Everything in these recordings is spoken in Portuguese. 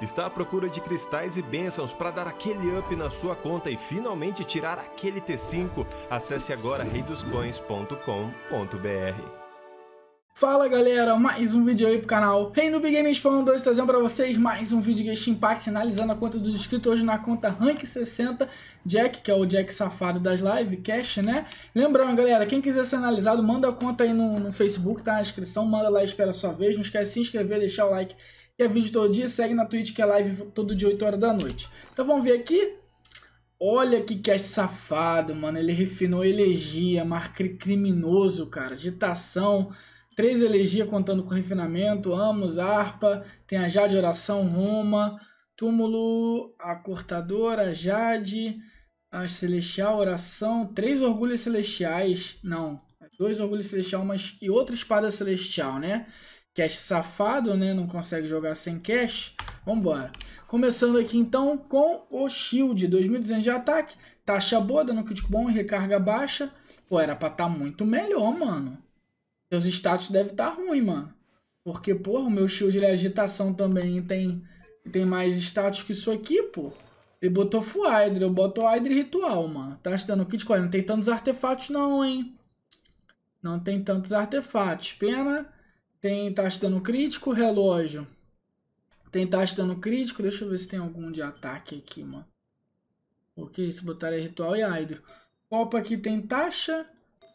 Está à procura de cristais e bênçãos para dar aquele up na sua conta e finalmente tirar aquele T5? Acesse agora reidoscoins.com.br Fala galera, mais um vídeo aí pro canal Reino Big Games Fan 2 trazendo para vocês mais um vídeo Guest Impact analisando a conta dos inscritos hoje na conta Rank 60 Jack, que é o Jack safado das live, cash, né? Lembrando galera, quem quiser ser analisado, manda a conta aí no, no Facebook, tá na descrição, manda lá, espera a sua vez, não esquece de se inscrever, deixar o like que é vídeo todo dia, segue na Twitch que é live todo dia 8 horas da noite. Então vamos ver aqui. Olha que que é safado, mano. Ele refinou elegia, marca criminoso, cara. Agitação, três elegia contando com refinamento, Amos, harpa, tem a Jade oração, Roma, túmulo, a cortadora, Jade, a celestial, oração, três orgulhos celestiais, não, dois orgulhos celestiais, mas e outra espada celestial, né? Cash safado, né? Não consegue jogar sem cash. Vambora. Começando aqui então com o Shield. 2.200 de ataque, taxa boa, dando crítico bom e recarga baixa. Pô, era pra estar tá muito melhor, mano. Seus status devem estar tá ruim, mano. Porque, porra, o meu shield ele é agitação também tem, tem mais status que isso aqui, pô. Ele botou Full Hydra, eu boto Hydra Ritual, mano. Tá estando o kit, olha, não tem tantos artefatos não, hein. Não tem tantos artefatos. Pena tem taxa de dano crítico, relógio. Tem taxa de dano crítico. Deixa eu ver se tem algum de ataque aqui, mano. Ok, se botar é ritual e hidro. Copa aqui tem taxa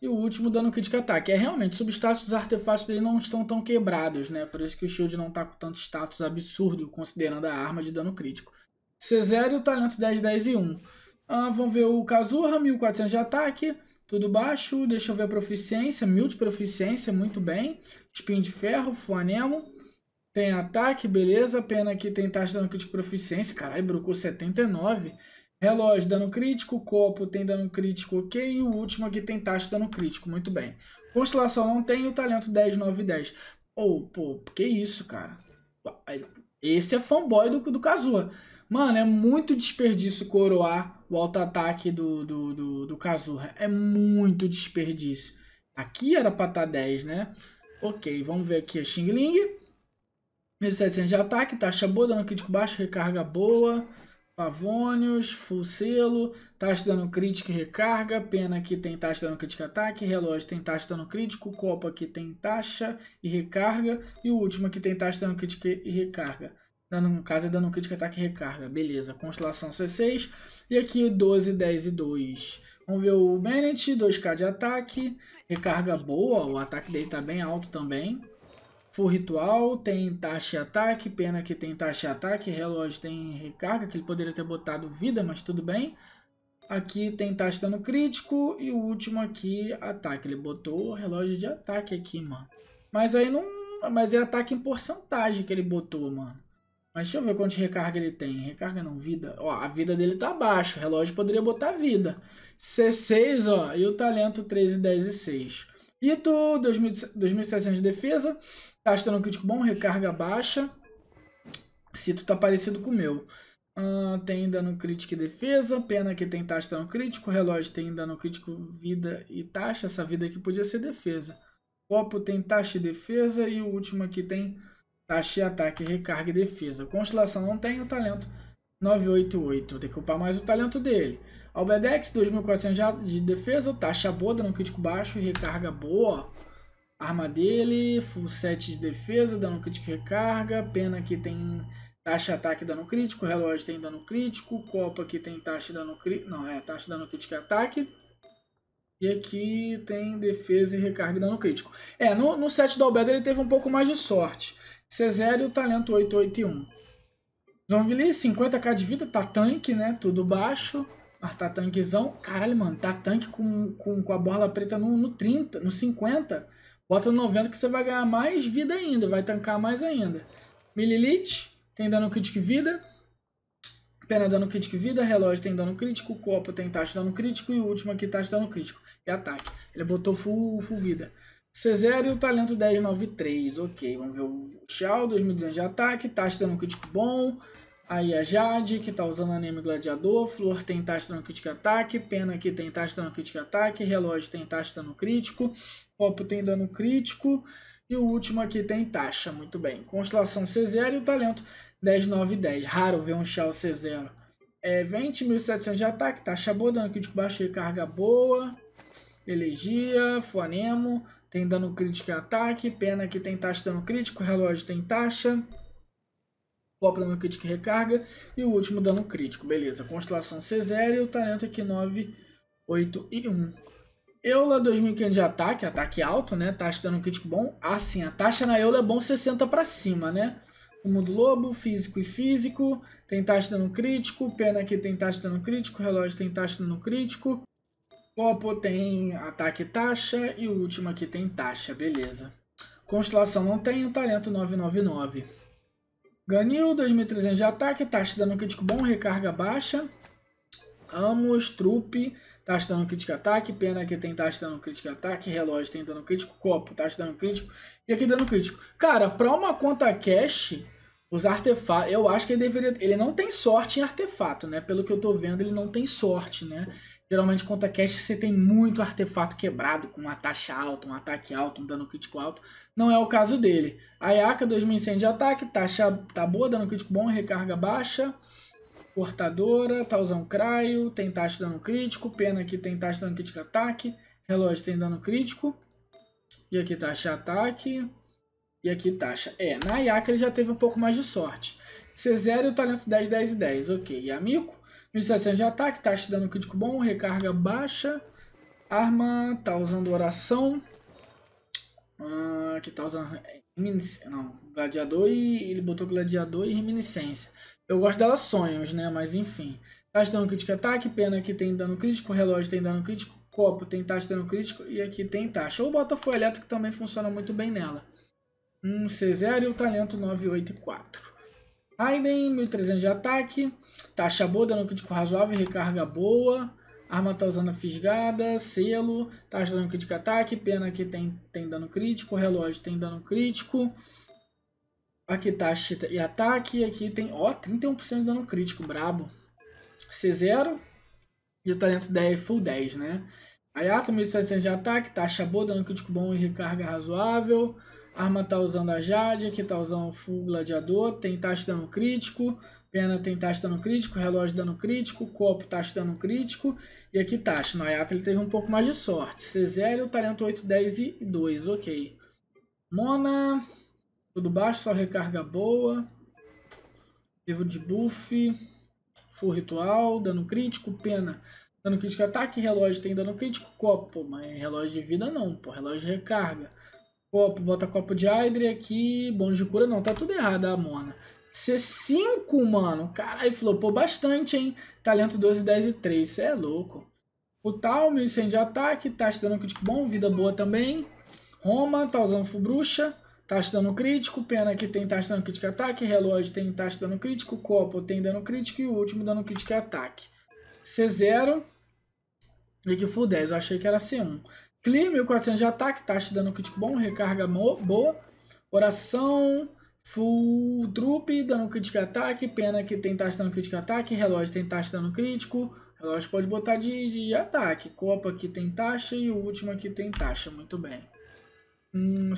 e o último dano crítico ataque. É realmente, o dos artefatos dele não estão tão quebrados, né? Por isso que o shield não tá com tanto status absurdo, considerando a arma de dano crítico. C0 o talento 10, 10 e 1. Ah, vamos ver o Kazuha, 1400 de ataque tudo baixo. Deixa eu ver a proficiência, mil de proficiência, muito bem. Espinho de ferro, fuanemo. Tem ataque, beleza. Pena que tem taxa de dano crítico proficiência. Caralho, brocou 79. Relógio, dano crítico. Copo tem dano crítico, ok. E o último aqui tem taxa de dano crítico, muito bem. Constelação não tem e o talento 10, 9 10. Ou, oh, pô, que isso, cara. Esse é fanboy do, do Kazua. Mano, é muito desperdício coroar o auto-ataque do, do, do, do Kazuha. É muito desperdício. Aqui era pra tá estar 10, né? Ok, vamos ver aqui a Xing Ling. 1700 de ataque, taxa boa, dano crítico baixo, recarga boa. Pavônios, Full Selo, taxa de dano crítico e recarga, Pena que tem taxa de dano crítico e ataque, Relógio tem taxa de dano crítico, Copa que tem taxa e recarga, e o último que tem taxa de dano crítico e recarga. Dando, no caso é dano crítico, ataque e recarga. Beleza, constelação C6, e aqui 12, 10 e 2. Vamos ver o Bennett, 2k de ataque, recarga boa, o ataque dele tá bem alto também. For ritual, tem taxa e ataque, pena que tem taxa e ataque, relógio tem recarga, que ele poderia ter botado vida, mas tudo bem. Aqui tem taxa no crítico e o último aqui, ataque. Ele botou relógio de ataque aqui, mano. Mas aí não... Mas é ataque em porcentagem que ele botou, mano. Mas deixa eu ver quanto de recarga ele tem. Recarga não, vida. Ó, a vida dele tá baixo O relógio poderia botar vida. C6, ó, e o talento 13, 10 e 6. Ito, 2.700 de defesa. Gasta no crítico bom, recarga baixa. Cito tá parecido com o meu. Uh, tem dano crítico e defesa. Pena que tem taxa dano crítico. Relógio tem dano crítico, vida e taxa. Essa vida aqui podia ser defesa. Copo tem taxa e defesa. E o último aqui tem taxa e ataque, recarga e defesa. Constelação não tem o talento 988. Tem que upar mais o talento dele. Albedex, 2.400 de defesa, taxa boa, dando crítico baixo, recarga boa. Arma dele, full set de defesa, dando crítico e recarga. Pena que tem taxa ataque dano crítico, relógio tem dano crítico, copa que tem taxa dano crítico, não, é taxa dano crítico e ataque. E aqui tem defesa e recarga e dano crítico. É, no, no set do Albedo ele teve um pouco mais de sorte. C0 e o talento 881. Zongli, 50k de vida, tá tanque, né? Tudo baixo. Ah, tá tanquezão. Caralho, mano, tá tanque com, com, com a borla preta no, no 30, no 50. Bota no 90 que você vai ganhar mais vida ainda, vai tancar mais ainda. Mililith tem dano crítico e vida. Pena dano crítico e vida, relógio tem dano crítico, copo tem taxa de dano crítico e o último aqui taxa de dano crítico. E ataque. Ele botou full, full vida. C0 e o talento 1093. Ok, vamos ver o Shao, 2200 de ataque, taxa de dano crítico bom. Aí a Jade, que tá usando anime gladiador, Flor tem taxa no crítico ataque, Pena que tem taxa no crítico ataque, Relógio tem taxa no crítico, Copo tem dano crítico e o último aqui tem taxa, muito bem. Constelação C0 e o talento 10, 9, 10. Raro ver um Shell C0. É 20.700 de ataque, taxa boa, dano crítico baixo, carga boa, Elegia, Fonemo, tem dano crítico e ataque, Pena que tem taxa dano crítico, Relógio tem taxa... Copa dano crítico e recarga. E o último dano crítico, beleza. Constelação C0 e o talento aqui 9, 8 e 1. Eula 2500 de ataque, ataque alto, né? Taxa de dano crítico bom. Assim, sim, a taxa na Eula é bom 60 para cima, né? O mundo lobo, físico e físico. Tem taxa de dano crítico. Pena aqui tem taxa de dano crítico. Relógio tem taxa de dano crítico. Copo tem ataque e taxa. E o último aqui tem taxa, beleza. Constelação não tem, o talento 999. Ganil, 2.300 de ataque, taxa dando crítico bom, recarga baixa. Amos, trupe, taxa dando crítico ataque, pena que tem taxa dando crítico ataque, relógio tem dano crítico, copo, taxa dando crítico e aqui dando crítico. Cara, pra uma conta cash, os artefatos, eu acho que ele deveria, ele não tem sorte em artefato, né? Pelo que eu tô vendo, ele não tem sorte, né? Geralmente contra cash você tem muito artefato quebrado, com uma taxa alta, um ataque alto, um dano crítico alto. Não é o caso dele. Ayaka, 2100 de ataque, taxa tá boa, dano crítico bom, recarga baixa. Cortadora, tá usando Craio, tem taxa de dano crítico. Pena aqui tem taxa de dano crítico ataque. Relógio tem dano crítico. E aqui taxa ataque. E aqui taxa. É, na Ayaka ele já teve um pouco mais de sorte. C0 e o talento 10, 10 e 10. Ok. E Amico? 1700 de ataque, taxa de dano crítico bom, recarga baixa. Arma, tá usando oração. Ah, que tá usando... Não, gladiador e... Ele botou gladiador e reminiscência. Eu gosto dela sonhos, né? Mas enfim. Taxa de dano crítico ataque, pena aqui tem dano crítico, relógio tem dano crítico, copo tem taxa de dano crítico e aqui tem taxa. Ou bota fogo elétrico que também funciona muito bem nela. Um C0 e o talento 984. Raiden, 1300 de ataque, taxa boa, dano crítico razoável, recarga boa, arma tá usando fisgada, selo, taxa de dano crítico ataque, pena aqui tem, tem dano crítico, relógio tem dano crítico, aqui taxa e ataque, aqui tem, ó, 31% de dano crítico, brabo. C0 e o talento 10 é full 10, né? Ayato, 1700 de ataque, taxa boa, dano crítico bom e recarga razoável. Arma tá usando a Jade, aqui tá usando o Full Gladiador, tem taxa de dano crítico, Pena tem taxa de dano crítico, relógio dano crítico, copo taxa de dano crítico e aqui taxa. No ayato ele teve um pouco mais de sorte. C0, talento 8, 10 e 2, ok. Mona, tudo baixo, só recarga boa. Livro de buff, full ritual, dano crítico, pena. Dano crítico é ataque, relógio tem dano crítico, copo, mas relógio de vida não, pô, relógio de recarga copo, bota copo de Hydre aqui, bom de cura, não, tá tudo errado a Mona. C5, mano, caralho, flopou bastante, hein? Talento 12, 10 e 3, cê é louco. O Tal, 1100 de ataque, taxa tá dando crítico bom, vida boa também. Roma, tá usando full bruxa, taxa tá dando crítico, pena que tem taxa tá dando crítico ataque, relógio tem taxa dando crítico, copo tem dando crítico e o último dando crítico ataque. C0, Full 10, eu achei que era C1. Clear, 1400 de ataque, taxa tá de dano crítico bom, recarga boa. Oração, full trupe dano crítico e ataque. Pena que tem taxa de dano crítico e ataque. Relógio tem taxa de dano crítico. Relógio pode botar de, de ataque. Copa que tem taxa e o último aqui tem taxa. Muito bem. Hum,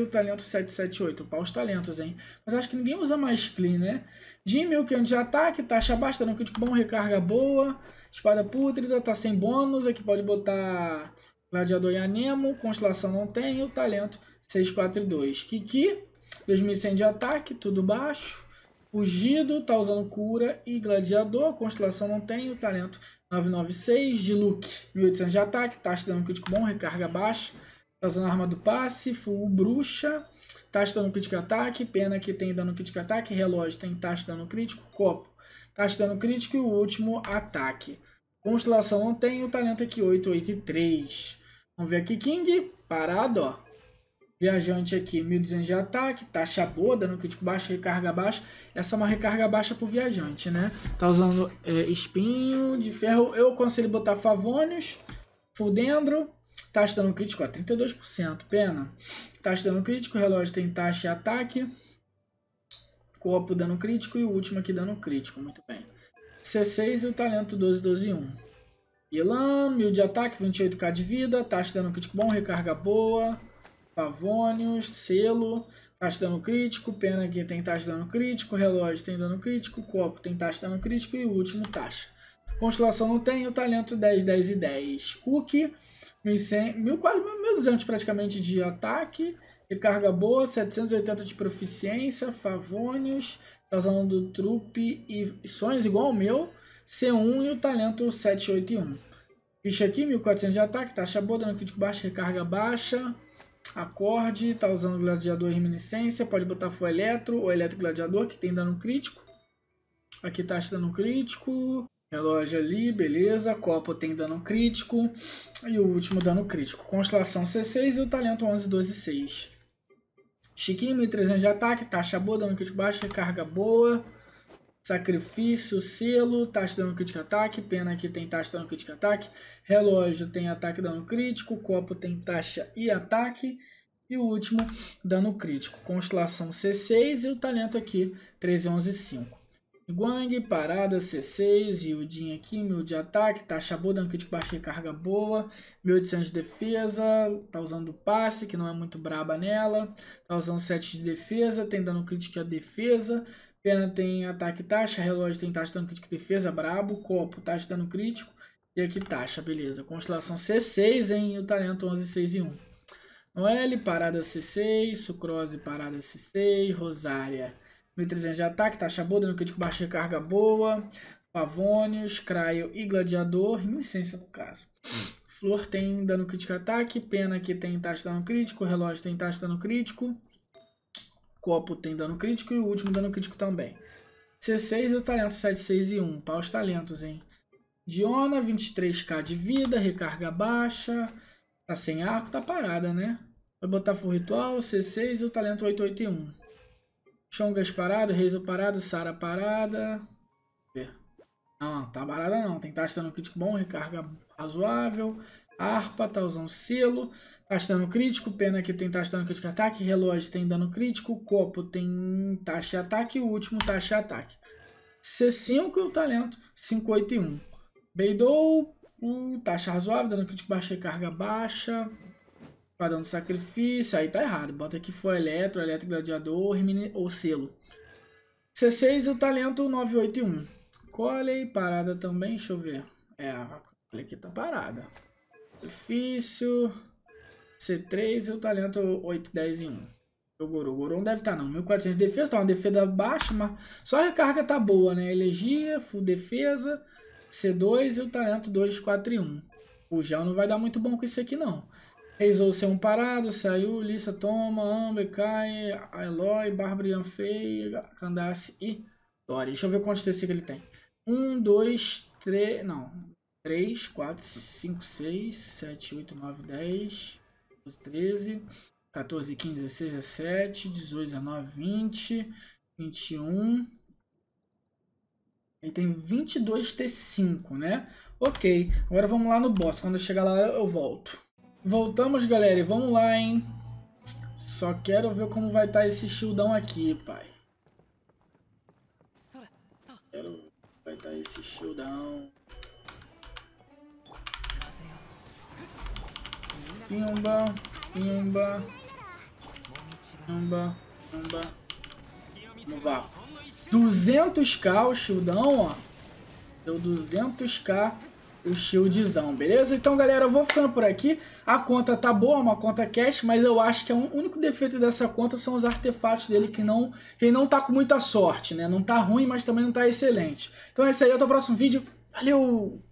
o talento 778. Pau os talentos, hein? Mas acho que ninguém usa mais clean, né? Jimmy, tá, que é de ataque, taxa baixa, dano crítico bom, recarga boa. Espada pútrida, tá sem bônus. Aqui pode botar Gladiador e Anemo. Constelação não tem. E o talento 642. Kiki, 2100 de ataque, tudo baixo. Fugido, tá usando cura e gladiador. Constelação não tem. O talento 996 de look, 1800 de ataque. Taxa tá de dano crítico bom, recarga baixa. Tá usando a arma do passe, full bruxa, taxa dano crítico ataque, pena que tem dano crítico ataque, relógio tem taxa dano crítico, copo, taxa dano crítico e o último ataque. Constelação não tem, o talento aqui 8, 8 e 3. Vamos ver aqui, King, parado, ó. Viajante aqui, 1200 de ataque, taxa boa, dano crítico baixo, recarga baixa. Essa é uma recarga baixa pro viajante, né? Tá usando é, espinho de ferro. Eu aconselho botar Favônios, Fuldendro, Taxa de dano crítico, ó, 32%. Pena. Taxa de dano crítico, relógio tem taxa e ataque. Corpo, dano crítico. E o último aqui, dano crítico. Muito bem. C6 e o talento 12, 12 e 1. Elan, mil de ataque, 28k de vida. Taxa de dano crítico bom, recarga boa. Pavônios, selo. Taxa de dano crítico. Pena aqui tem taxa de dano crítico. Relógio tem dano crítico. Copo tem taxa de dano crítico. E o último, taxa. Constelação não tem. O talento 10, 10 e 10. Cookie. 1.100, 1.000, quase 1.200 praticamente de ataque. Recarga boa, 780 de proficiência, Favônios, tá usando do trupe e sonhos igual ao meu, C1 e o talento 781. Ficha aqui, 1400 de ataque, taxa boa, dano crítico baixo, recarga baixa, acorde, tá usando gladiador e reminiscência, pode botar fogo eletro ou eletro gladiador, que tem dano crítico. Aqui taxa dano crítico, Relógio ali, beleza. Copo tem dano crítico. E o último dano crítico. Constelação C6 e o talento 11, 12, 6. Chiquinho, 1300 de ataque. Taxa boa, dano crítico baixo, recarga boa. Sacrifício, selo, taxa de dano crítico ataque. Pena aqui tem taxa de dano crítico ataque. Relógio tem ataque dano crítico. Copo tem taxa e ataque. E o último, dano crítico. Constelação C6 e o talento aqui, 13, 11, 5. Guang, parada, C6, Yudin aqui, mil de ataque, taxa tá, boa, dando crítico baixo, carga boa, 1800 de defesa, tá usando passe, que não é muito braba nela, tá usando 7 de defesa, tem dano crítico a defesa, pena tem ataque taxa, relógio tem taxa, dando crítico defesa, brabo, copo, taxa, dando crítico, e aqui taxa, beleza. Constelação C6, hein, e o talento 11, 6 e 1. Noelle, parada C6, Sucrose, parada C6, Rosária... 1.300 de ataque, taxa boa, dano crítico baixa, recarga boa. Pavônios, Craio e Gladiador. Imunicência, no caso. Flor tem dano crítico ataque. Pena que tem taxa de dano crítico. Relógio tem taxa de dano crítico. Copo tem dano crítico. E o último dano crítico também. C6 e o talento 7, 6 e 1. Paus talentos, hein? Diona, 23k de vida, recarga baixa. Tá sem arco, tá parada, né? Vai botar full ritual, C6 e o talento 881. Chongas parado, Reizo parado, Sara parada. Não, tá parada não. Tem que estar tá estando crítico bom, recarga razoável. Harpa tá usando selo. Tá dano crítico. Pena que tem tá dano crítico ataque. Relógio tem dano crítico. Copo tem taxa de ataque. O último taxa de ataque. C5 o talento. 581. e 1. Beidou. taxa razoável. Dano crítico baixa, recarga baixa. Esquadrão do Sacrifício, aí tá errado. Bota aqui foi Eletro, Eletro Gladiador, remine ou Selo. C6 o talento 981. Colei, é parada também, deixa eu ver. É, a aqui tá parada. Sacrifício. C3 e o talento 810 e 1. O Goro. O Goro não deve estar, tá, não. 1400 de defesa, tá uma defesa baixa, mas só a recarga tá boa, né? Elegia, full defesa, C2 e o talento 241 O Gel não vai dar muito bom com isso aqui, não. Reizou ser um parado, saiu, Lissa, Toma, Amber, cai, Eloy, Barbarian Fei, Candace e Dory. Deixa eu ver quantos TC que ele tem. 1, 2, 3. Não. 3, 4, 5, 6, 7, 8, 9, 10, 12, 13, 14, 15, 16, 17, 18, 19, 20, 21. Ele tem 22 T5, né? Ok. Agora vamos lá no boss. Quando eu chegar lá, eu volto. Voltamos, galera, e vamos lá, hein? Só quero ver como vai estar tá esse shieldão aqui, pai. Quero ver como vai estar tá esse shieldão. Pimba, pimba, pimba, pimba. Vamos lá. 200k o shieldão, ó. Deu 200k o shieldzão, beleza? Então, galera, eu vou ficando por aqui. A conta tá boa, é uma conta cash, mas eu acho que o é único defeito dessa conta são os artefatos dele que não, que não tá com muita sorte, né? Não tá ruim, mas também não tá excelente. Então é isso aí, até o próximo vídeo. Valeu!